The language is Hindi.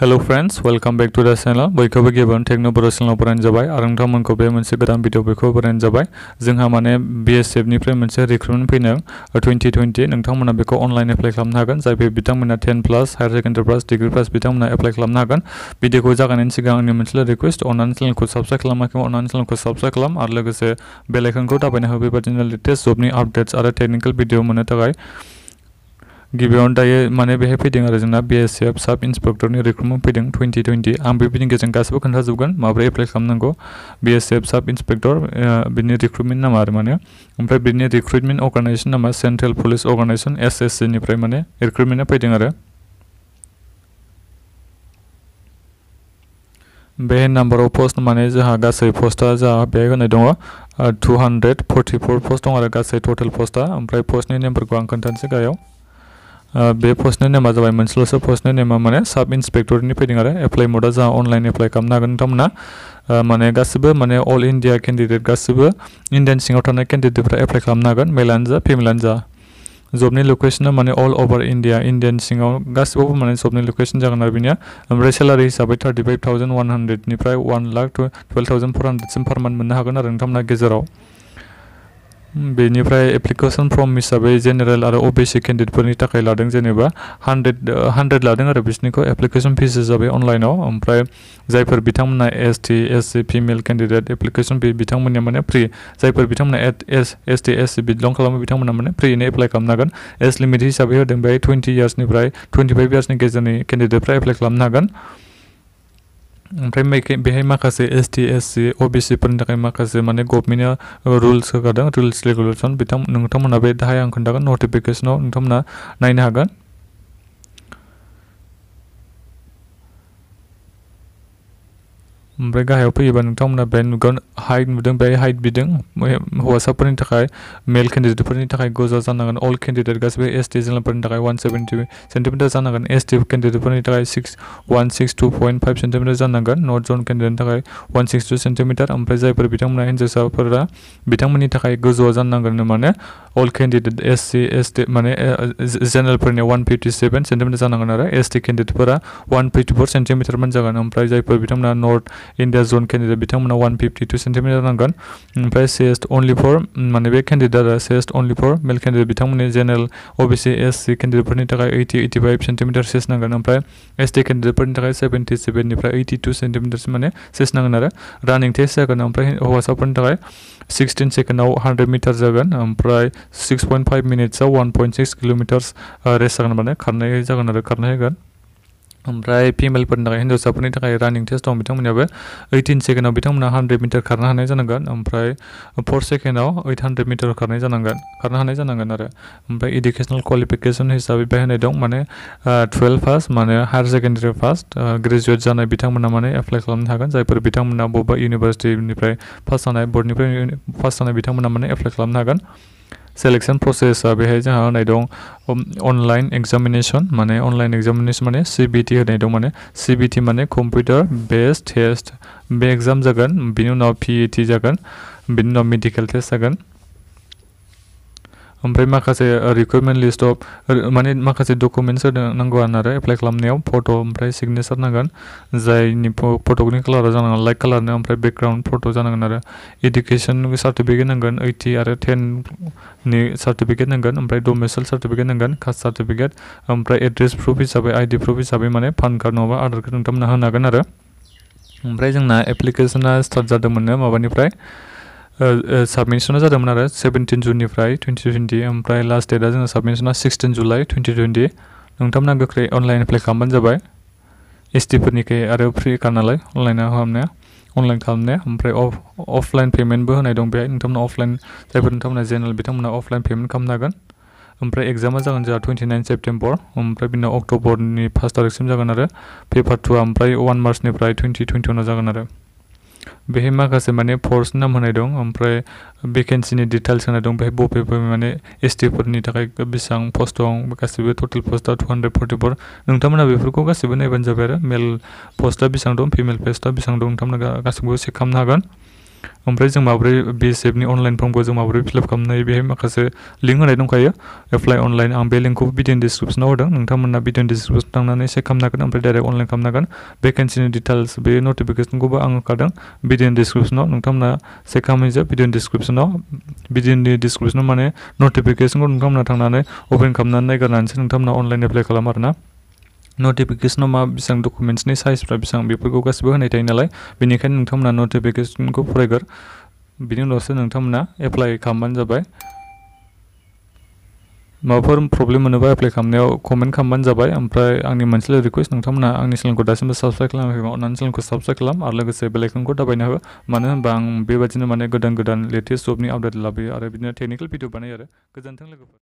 hello friends welcome back to the channel बयखौबो गिबन टेक्न' बर' चेनेलावफोरानो जाबाय आरो नोंथांमोनखौ बे मोनसे गोदान भिडिअ बेखौफोरानो जाबाय जोंहा एस एफ मोनसे रिक्रुटमेन्ट फैन टुवेन्टि टुवेन्टि नोंथांमोना बेखौ अनलाइन एप्लाइ खालामनो हागोन जाय बे ten plus higher secondary plus degree plus बिथांमोना एप्लाइ खालामनो हागोन भिडिअखौ जागायनायनि सिगां आंनि मोनसेल' रिक्वेस्ट अनलाइन चेनेलखौ साबसक्राइब खालामाखै अनलाइन चेनेलखौ साबसक्राइब खालाम आरो लोगोसे बेलाइकनखौ दाबायना हो लेटेस्ट जबनि आपडेट्स और टेकनिकेल भिडिअ मोननो गिबियावनो दायो माने बेहाय फैदों आरो जोंना बि एस एफ साब इन्सपेक्टरनि रिक्रुटमेन्ट फैदों टुवेन्टि टुवेन्टि आं बे भिडिअ गेजेरजों गासिबो खोन्थाजोबगोन माबोरै एप्लाइ खालामनांगौ B S F sub inspector बिनि रिक्रुटमेन्ट नामा आरो माने ओमफ्राय बिनि रिक्रुटमेन्ट अर्गानाइजेसन नामा central police organisation S S C निफ्राय माने रिक्रुटमेन्टआ फैदों आरो बे अफ पस्ट माने जोंहा गासै पस्टआ जोंहा बेहाय होनाय दङ टु हान्ड्रेड फर्टिफर पस्ट दं आरो गासै टटेल पस्टआ ओमफ्राय पस्टनि नेमफोरखौ आं खोन्थानोसै गाहायाव बे पस्टनि नेमा जाबाय मोनसेल'सो पस्टनि नेमा माने साब इन्सपेक्टरनि फैदों आरो एप्लाइ मडा जोंहा अनलाइन एप्लाई खालामनो हागोन नोंथांमोना माने गासिबो माने अल इन्डिया केन्डिडेट गासिबो इन्डियानि सिङाव थानाय केन्डिडेटफ्रा एप्लाइ खालामनो जा फिमेलानो जा जबनि लकेसना माने अल अभार इन्डिया इन्डियानि सिङाव गासिबावबो माने जबनि लकेसन जगह आरो बिनिया हिसाब सेलारि हिसाबै थार्टिफाइभ थावजेन्ड वान हान्ड्रेडनिफ्राय one lakh twelve thousand four हान्ड्रेडसिम पार मोननो हागोन आरो नोंथांमोना गेजेराव बेनिफ्राय एप्लिकेसन फर्म हिसाब जेनेरेल और अबिसि केन्डिडेटफोरनि थाखाय लादों जेनेबा हान्ड्रेड हान्ड्रेड लादों आरो बिसोरनिखौ एप्लिकेसन फिसआ जाबाय अनलाइनाव ओमफ्राय जायफोर बिथांमोना S T S C female candidate application fee बिथांमोननिया माने फ्रि जायफोर बिथांमोना एस एस टि एस सि खालामो बिथांमोना माने फ्रियैनो एप्लाइ खालामनो हागोन एज लिमिट हिसाब होदों बेहाय टुवेन्टि इयार्सनिफ्राय टुवेन्टिफाइभ इयार्सनि गेजेरनि केन्डिडेटफ्रा एप्लाइ खालामनो हागोन ओमफ्राय बेहाय माखासे एस टि एस सि अ बि सिफोरनि थाखाय माखासे माने गभर्नमेन्टआ रुल्स होखादों रुल्स रेगुलेसन बिथां नोंथांमोना बे दाहाय आं खोन्थागोन नटिफिकेसनाव नोंथांमोना नायनो हागोन ओमफ्राय गाहायाव फैयोबा नोंथांमोना नुगोन हाइट नुदों बेहाय हाइट बिदों हौवासाफोरनि थाखाय मेल केन्डिडेटफोरनि थाखाय गोजा जानांगोन अल केन्डिडेट गासैबो एस टि जेनेरेलफोरनि थाखाय वान सेभेन्टि सेन्टिमिटार जानांगोन एस टि केन्डिडेटफोरनि थाखाय six one six two point five centimetre जानांगोन नर्थ जन केन्डिडेटनि थाखाय वान सिक्स टु सेन्टिमिटार ओमफ्राय जायफोर बिथांमोना हिन्जावसाफोरा बिथांमोननि थाखाय गोजौआ जानांगोन माने all candidate S C S T माने जेनेरेलफोरनि वान फिफ्टि सेभेन सेन्टिमिटार जानांगोन आरो एस टि केन्डिडेटफोरा वान फिफ्टि फर सेन्टिमिटारमोन जागोन ओमफ्राय जायफोर बिथांमोना नर्थ इंडिया जन केन्डिडेट बिथांमोना वान फिफ्टि टु सेन्टिमिटार नांगोन ओमफ्राय सेस्ट ओनली फॉर माने बे केन्डिडेटआ chest only for male candidate बिथांमोननि जेनेरेल अबिसि एस सि केन्डिडेटफोरनि थाखाय ओइटि ओइटि फाइभ सेन्टिमिटार सेस नांगोन ओमफ्राय एस टि केन्डिडेटफोरनि थाखाय सेभेन्टि सेभेननिफ्राय ओइटि टु माने सेस नांगोन आरो रानिं टेस्ट जागोन ओमफ्राय हौवासाफोरनि थाखाय सिक्सटिन सेकेन्डआव हान्ड्रेड मिटार जागोन ओमफ्राय सिक्स पइन्ट फाइभ मिनिट्सआव one point six kilometres race जागोन माने खारनाय जागोन आरो खारनाय होगोन ओमफ्राय फिमेलफोरनि थाखाय हिन्जावसाफोरनि थाखाय रानिं टेस्ट दं बिथांमोननियाबो ओइटिन सेकेन्डआव बिथांमोना हान्ड्रेड मिटार खारनो हानाय जानांगोन ओमफ्राय फर सेकेन्डआव ओइट हान्ड्रेड मिटार खारनाय जानांगोन खारनो हानाय जानांगोन आरो ओमफ्राय इडुकेसनेल क्वालिफिकेसन हिसाबै बेहाय होनाय दं माने टुवेल्भ पास माने हायार सेकेन्डारि पास ग्रेजुवेट जानाय बिथांमोना माने एप्लाइ खालामनो हागोन जायफोर बिथांमोना बबेबा इउनिभार्सिटिनिफ्राय पास जानाय बर्डनिफ्राय पास जानाय बिथांमोना माने एप्लाइ खालामनो हागोन selection process अभी है जहाँ नहीं दों online examination माने online examination माने CBT है नहीं दों माने CBT माने computer based test बे exam जगन बिनु ना PET जगन बिनु ना medical test जगन ओमफ्राय माखासे रिकुइरमेन्ट लिस्टआव माने माखासे डकुमेन्ट्स होदों नांगौआन आरो एप्लाइ खालामनायाव फट' ओमफ्राय सिगनेचार नांगोन जायनि फट'नि कालारा जानांगोन लाइक कालारनो ओमफ्राय बेकग्राउन्ड फट' जानांगोन आरो इडुकेसन सार्टिफिकेट नांगोन ओइटि आरो टेननि सार्टिफिकेट नांगोन ओमफ्राय डमेसल सार्टिफिकेट नांगोन कास्ट सार्टिफिकेट ओमफ्राय एड्रेस प्रुफ हिसाबै आइडि प्रुफ हिसाबै माने पान कार्ड नङाबा आधार कार्ड नोंथांमोनहा होनो हागोन आरो ओमफ्राय जोंना एप्लिकेसना स्टार्ट जादोंमोननो माबानिफ्राय साबमिसना जादोंमोन आरो सेभेन्टिन जुननिफ्राय टुवेन्टि टुवेन्टि ओमफ्राय लास्ट डेटआ जोंना साबमिसना सिक्सटिन जुलाइ टुवेन्टि टुवेन्टि नोंथांमोना गोख्रै अनलाइन एप्लाइ खालामबानो जाबाय एस टिफोरनिखै आरो फ्रिखा नालाय अनलाइनाव खालामनाया अनलाइन खालामनाया ओमफ्राय अफलाइन पेमेन्टबो होनाय दं बेहाय नोंथांमोना अफलाइन जायफोर नोंथांमोना जेनेरेल बिथांमोना अफलाइन पेमेन्ट खालामनो हागोन ओमफ्राय एक्जामा जागोन जोंहा टुवेन्टि नाइन सेप्टेम्बर ओमफ्राय बिनि अक्ट'बरनि फार्स्ट तारिखसिम जागोन आरो पेपार टुआ ओमफ्राय वान मार्चनिफ्राय टुवेन्टि टुवेन्टि वानाव जागोन आरो बहे माखासे माने पर्स नाम होनाय दं ओमफ्राय भेकेन्सिनि डिटेल्स होनाय दं बेहाय बबे बबे माने एस टिफोरनि थाखाय बेसेबां पस्ट दं गासैबो टटेल पस्टआ टु हान्ड्रेड फर्टिफर नोंथांमोना बेफोरखौ गासैबो नायबानो जाबाय आरो मेल पस्टआ बेसेबां दं फिमेल पस्टआ बेसेबां दं नोंथांमोना गासैखौबो चेक खालामनो हागोन ओमफ्राय जों माबोरै बि सेबनि अनलाइन फर्मखौ जों माबोरै फिलआप खालामनो हायो बेहाय माखासे लिंक होनाय दंखायो एप्लाइ अनलाइन आं बे लिंकखौ भिडिअ डिसक्रिपसनाव होदों नोंथांमोना भिडिअ डिसक्रिपसन थांनानै चेक खालामनो हागोन ओमफ्राय डाइरेक्ट अनलाइन खालामनो हागोन भेकेन्सिनि डिटेल्स बे नटिफिकेसनखौबो आं होखादों भिडिअ डिसक्रिपसनाव नोंथांमोना चेक खालामहैजा भिडिअ डिसक्रिपसनाव भिडिअनि डिसक्रिपसनाव माने नटिफिकेसनखौ नोंथांमोना थांनानै अपेन खालामनानै नायगारनानैसो नोंथांमोना अनलाइन एप्लाइ खालाम आरो ना नटिफिकेसनाव मा बेसेबां डकुमेन्ट्सनि साइजफ्रा बेसेबां बेफोरखौ गासिबो होनाय थायो नालाय बेनिखायनो नोंथांमोना नटिफिकेसनखौ फरायगोर बिनि उनावसो नोंथांमोना एप्लाइ खालामबानो जाबाय माबाफोर प्रब्लेम मोनोबा एप्लाइ खालामनायाव कमेन्ट खालामबानो जाबाय ओमफ्राय आंनि मोनसेल' रिकुवेस्ट नोंथांमोना आंनि चेनेलखौ दासिमबो साबस्क्राइब खालामाखैबा अननानै चेनेलखौ साबस्क्राइब खालाम आरो लोगोसे बेलाइकनखौ दाबायना हो मानो होनबा आं बेबादिनो माने गोदान गोदान लेटेस्ट जबनि आपडेट लाबोयो आरो बिदिनो टेकनिकेल भिडिअ बानायो आरो गोजोन्थों लोगोफोर